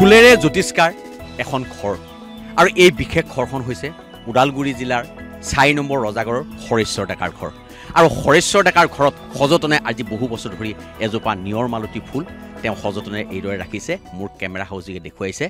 ফুলেৰে জ্যোতিষ্কাৰ এখন ঘৰ আৰু এই বিশেষ ঘৰখন হৈছে ওদালগুৰি জিলাৰ চাৰি নম্বৰ ৰজাগড়ৰ হৰেশ্বৰ ডেকাৰ ঘৰ আৰু হৰেশ্বৰ ডেকাৰ ঘৰত সযতনে আজি বহু বছৰ ধৰি এজোপা নিয়ৰ মালতী ফুল তেওঁ সযতনে এইদৰে ৰাখিছে মোৰ কেমেৰা হাউচযোগে দেখুৱাইছে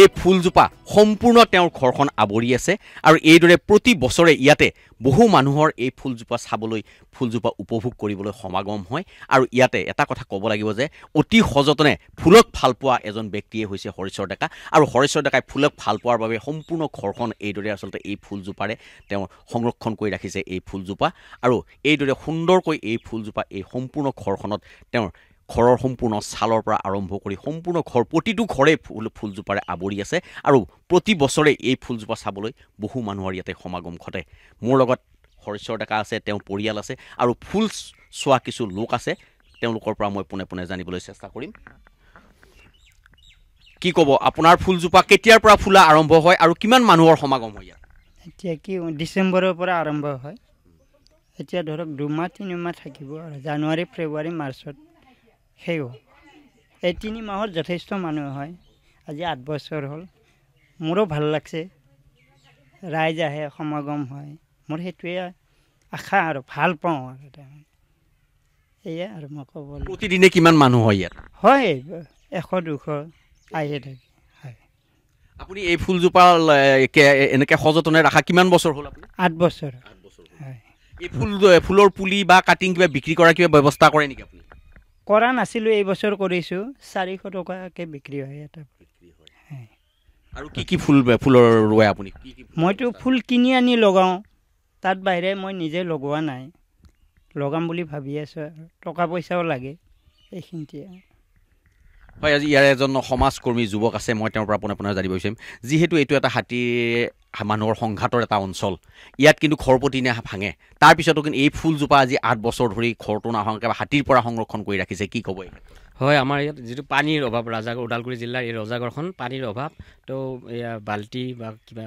এই ফুলজোপা সম্পূৰ্ণ তেওঁৰ ঘৰখন আৱৰি আছে আৰু এইদৰে প্ৰতি বছৰে ইয়াতে বহু মানুহৰ এই ফুলজোপা চাবলৈ ফুলজোপা উপভোগ কৰিবলৈ সমাগম হয় আৰু ইয়াতে এটা কথা ক'ব লাগিব যে অতি সযতনে ফুলক ভাল পোৱা এজন ব্যক্তিয়ে হৈছে হৰিশ্বৰ ডেকা আৰু হৰিশ্বৰ ডেকাই ফুলক ভাল পোৱাৰ বাবে সম্পূৰ্ণ ঘৰখন এইদৰে আচলতে এই ফুলজোপাৰে তেওঁ সংৰক্ষণ কৰি ৰাখিছে এই ফুলজোপা আৰু এইদৰে সুন্দৰকৈ এই ফুলজোপা এই সম্পূৰ্ণ ঘৰখনত তেওঁৰ ঘৰৰ সম্পূৰ্ণ ছালৰ পৰা আৰম্ভ কৰি সম্পূৰ্ণ ঘৰ প্ৰতিটো ঘৰে ফুল ফুলজোপাৰে আৱৰি আছে আৰু প্ৰতি বছৰে এই ফুলজোপা চাবলৈ বহু মানুহৰ ইয়াতে সমাগম ঘটে মোৰ লগত হৰেশ্বৰ ডেকা আছে তেওঁ পৰিয়াল আছে আৰু ফুল চোৱা কিছু লোক আছে তেওঁলোকৰ পৰা মই পোনে পোনে জানিবলৈ চেষ্টা কৰিম কি ক'ব আপোনাৰ ফুলজোপা কেতিয়াৰ পৰা ফুলা আৰম্ভ হয় আৰু কিমান মানুহৰ সমাগম হয় ইয়াত এতিয়া কি ডিচেম্বৰৰ পৰা আৰম্ভ হয় এতিয়া ধৰক দুমাহ তিনিমাহ থাকিব আৰু জানুৱাৰী ফেব্ৰুৱাৰী মাৰ্চত সেইও এই তিনি মাহত যথেষ্ট মানুহ হয় আজি আঠ বছৰ হ'ল মোৰো ভাল লাগিছে ৰাইজ আহে সমাগম হয় মোৰ সেইটোৱে আশা আৰু ভাল পাওঁ আৰু তাৰমানে এয়া আৰু মই ক'ব প্ৰতিদিনে কিমান মানুহ হয় ইয়াত হয় এশ দুশ আহিয়ে থাকে হয় আপুনি এই ফুলজোপা এনেকৈ সযতনে ৰখা কিমান বছৰ হ'ল আঠ বছৰ হয় এই ফুল ফুলৰ পুলি বা কাটিং কিবা বিক্ৰী কৰা কিবা ব্যৱস্থা কৰে নেকি আপুনি কৰা নাছিলোঁ এইবছৰ কৰিছোঁ চাৰিশ টকাকৈ বিক্ৰী হয় এটা আৰু কি কি ফুল ফুলৰ ৰুৱে আপুনি মইতো ফুল কিনি আনি লগাওঁ তাত বাহিৰে মই নিজে লগোৱা নাই লগাম বুলি ভাবি আছোঁ আৰু টকা পইচাও লাগে এইখিনিতে আৰু হয় আজি ইয়াৰ এজন সমাজকৰ্মী যুৱক আছে মই তেওঁৰ পৰা পোনে পোনে জানিব বিচাৰিম যিহেতু এইটো এটা হাতীৰ মানুহৰ সংঘাতৰ এটা অঞ্চল ইয়াত কিন্তু খৰপতি নে ভাঙে তাৰপিছতো কিন্তু এই ফুলজোপা আজি আঠ বছৰ ধৰি ঘৰটো নাহে বা হাতীৰ পৰা সংৰক্ষণ কৰি ৰাখিছে কি ক'ব হয় আমাৰ ইয়াত যিটো পানীৰ অভাৱ ৰাজাগড় ওদালগুৰি জিলাৰ এই ৰজাগড়খন পানীৰ অভাৱ তো এয়া বাল্টি বা কিবা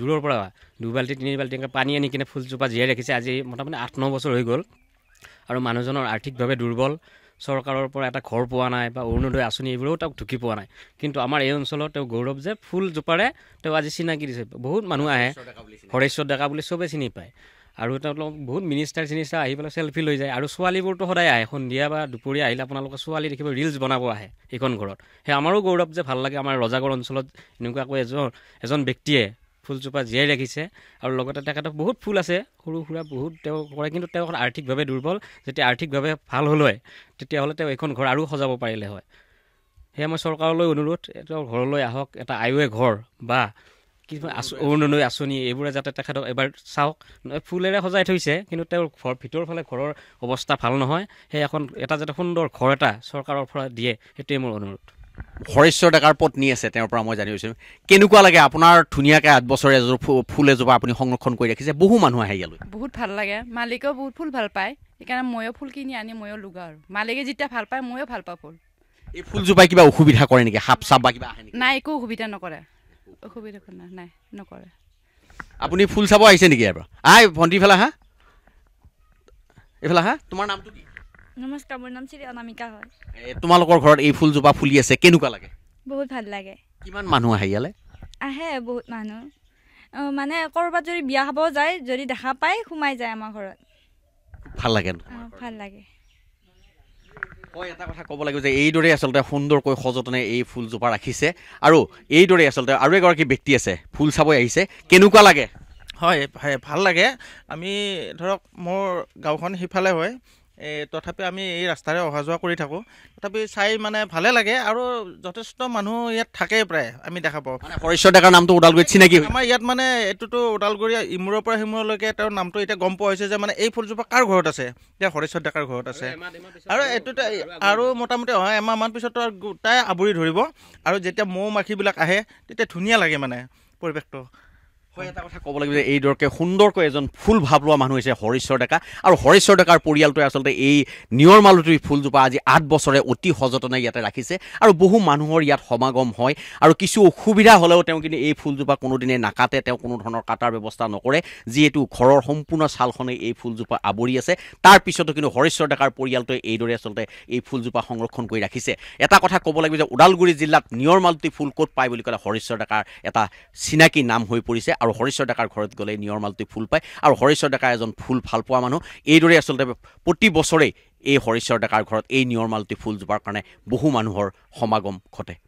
দূৰৰ পৰা দুবাল্টি তিনি বাল্টি এনেকৈ পানী আনি কিনে ফুলজোপা জীয়াই ৰাখিছে আজি মোটামুটি আঠ ন বছৰ হৈ গ'ল আৰু মানুহজনৰ আৰ্থিকভাৱে দুৰ্বল চৰকাৰৰ পৰা এটা ঘৰ পোৱা নাই বা অৰুণোদয় আঁচনি এইবোৰেও তেওঁক ঢুকি পোৱা নাই কিন্তু আমাৰ এই অঞ্চলত তেওঁ গৌৰৱ যে ফুলজোপাৰে তেওঁ আজি চিনাকি দিছে বহুত মানুহ আহে হৰেশ্বৰ ডেকা বুলি চবেই চিনি পায় আৰু তেওঁলোক বহুত মিনিষ্টাৰ চিনিষ্টাৰ আহি পেলাই চেলফি লৈ যায় আৰু ছোৱালীবোৰতো সদায় আহে সন্ধিয়া বা দুপৰীয়া আহিলে আপোনালোকে ছোৱালী দেখিব ৰিলছ বনাব আহে সেইখন ঘৰত সেই আমাৰো গৌৰৱ যে ভাল লাগে আমাৰ ৰজাগড় অঞ্চলত এনেকুৱাকৈ এজন এজন ব্যক্তিয়ে ফুলজোপা জীয়াই ৰাখিছে আৰু লগতে তেখেতক বহুত ফুল আছে সৰু সুৰা বহুত তেওঁ কৰে কিন্তু তেওঁ আৰ্থিকভাৱে দুৰ্বল যেতিয়া আৰ্থিকভাৱে ভাল হ'ল হয় তেতিয়াহ'লে তেওঁ এইখন ঘৰ আৰু সজাব পাৰিলে হয় সেয়া মই চৰকাৰলৈ অনুৰোধ তেওঁ ঘৰলৈ আহক এটা আয়ুৱে ঘৰ বা কিছুমান অৰুণোদয় আঁচনি এইবোৰে যাতে তেখেতক এবাৰ চাওক ফুলেৰে সজাই থৈছে কিন্তু তেওঁৰ ঘৰ ভিতৰৰ ফালে ঘৰৰ অৱস্থা ভাল নহয় সেই এখন এটা যাতে সুন্দৰ ঘৰ এটা চৰকাৰৰ পৰা দিয়ে সেইটোৱে মোৰ অনুৰোধ হৰেশ্বৰ ডেকাৰ পত্নী আছে তেওঁৰ পৰা মই জানি পাইছোঁ কেনেকুৱা লাগে আপোনাৰ ধুনীয়াকৈ আঠ বছৰে এযোৰ ফুল এজোপা আপুনি সংৰক্ষণ কৰি ৰাখিছে বহু মানুহ আহে ইয়ালৈ বহুত ভাল লাগে মালিকেও বহুত ফুল ভাল পায় সেইকাৰণে ময়ো ফুল কিনি আনি ময়ো লুগাওঁ আৰু মালিকে যেতিয়া ভাল পায় ময়ো ভাল পাওঁ ফুল এই ফুলজোপাই কিবা অসুবিধা কৰে নেকি সাপ চাপ বা কিবা নাই একো অসুবিধা নকৰে অসুবিধা নাই নকৰে আপুনি ফুল চাব আহিছে নেকি ইয়াৰ পৰা আই ভণ্টি ফেলা হা এইফালে হা তোমাৰ নামটো কি নমস্কাৰ মোৰ নাম শ্ৰী অনামিকা হয় তোমালোকৰ ঘৰত এই ফুলজোপা ফুলি আছে কেনেকুৱা লাগে বহুত ভাল লাগে কিমান মানুহ আহে ইয়ালে আহে বহুত মানুহ মানে ক'ৰবাত যদি বিয়া খাব যায় যদি দেখা পায় সোমাই যায় আমাৰ ঘৰত ভাল লাগে ভাল লাগে মই এটা কথা ক'ব লাগিব যে এইদৰে আচলতে সুন্দৰকৈ সযতনে এই ফুলজোপা ৰাখিছে আৰু এইদৰে আচলতে আৰু এগৰাকী ব্যক্তি আছে ফুল চাবই আহিছে কেনেকুৱা লাগে হয় ভাল লাগে আমি ধৰক মোৰ গাঁওখন সিফালে হয় তথাপি আমি এই ৰাস্তাৰে অহা যোৱা কৰি থাকোঁ তথাপি চাই মানে ভালে লাগে আৰু যথেষ্ট মানুহ ইয়াত থাকে প্ৰায় আমি দেখা পাওঁ হৰিশ্বৰ ডেকাৰ নামটো ওদালগুৰিত চিনাকি আমাৰ ইয়াত মানে এইটোতো ওদালগুৰি ইমূৰৰ পৰা সিমূৰলৈকে তেওঁৰ নামটো এতিয়া গম পোৱা হৈছে যে মানে এই ফুলজোপা কাৰ ঘৰত আছে এতিয়া হৰিশ্বৰ ডেকাৰ ঘৰত আছে আৰু এইটোতে আৰু মোটামুটি অহা এমাহমান পিছততো আৰু গোটাই আৱৰি ধৰিব আৰু যেতিয়া মৌ মাখিবিলাক আহে তেতিয়া ধুনীয়া লাগে মানে পৰিৱেশটো কথা ক'ব লাগিব যে এইদৰে সুন্দৰকৈ এজন ফুল ভাৱ লোৱা মানুহ হৈছে হৰিশ্বৰ ডেকা আৰু হৰিশ্বৰ ডেকাৰ পৰিয়ালটোৱে আচলতে এই নিয়ৰ নিয়ৰমালতীৰ ফুলজোপা আজি আঠ বছৰে অতি সযতনে ইয়াতে ৰাখিছে আৰু বহু মানুহৰ ইয়াত সমাগম হয় আৰু কিছু অসুবিধা হ'লেও তেওঁ কিন্তু এই ফুলজোপা কোনোদিনে নাকাটে তেওঁ কোনো ধৰণৰ কাটাৰ ব্যৱস্থা নকৰে যিহেতু ঘৰৰ সম্পূৰ্ণ ছালখনেই এই ফুলজোপা আৱৰি আছে তাৰপিছতো কিন্তু হৰিশ্বৰ ডেকাৰ পৰিয়ালটোৱে এইদৰে আচলতে এই ফুলজোপা সংৰক্ষণ কৰি ৰাখিছে এটা কথা ক'ব লাগিব যে ওদালগুৰি জিলাত নিয়ৰমালতী ফুল ক'ত পায় বুলি ক'লে হৰিশ্বৰ ডেকাৰ এটা চিনাকি নাম হৈ পৰিছে আৰু আৰু হৰিশ্বৰ ডেকাৰ ঘৰত গ'লে নিয়ৰ মালটি ফুল পায় আৰু হৰিশ্বৰ ডেকা এজন ফুল ভাল পোৱা মানুহ এইদৰে আচলতে প্ৰতি বছৰেই এই হৰিশ্বৰ ডেকাৰ ঘৰত এই নিয়ৰমালটি ফুল জোপাৰ কাৰণে বহু মানুহৰ সমাগম ঘটে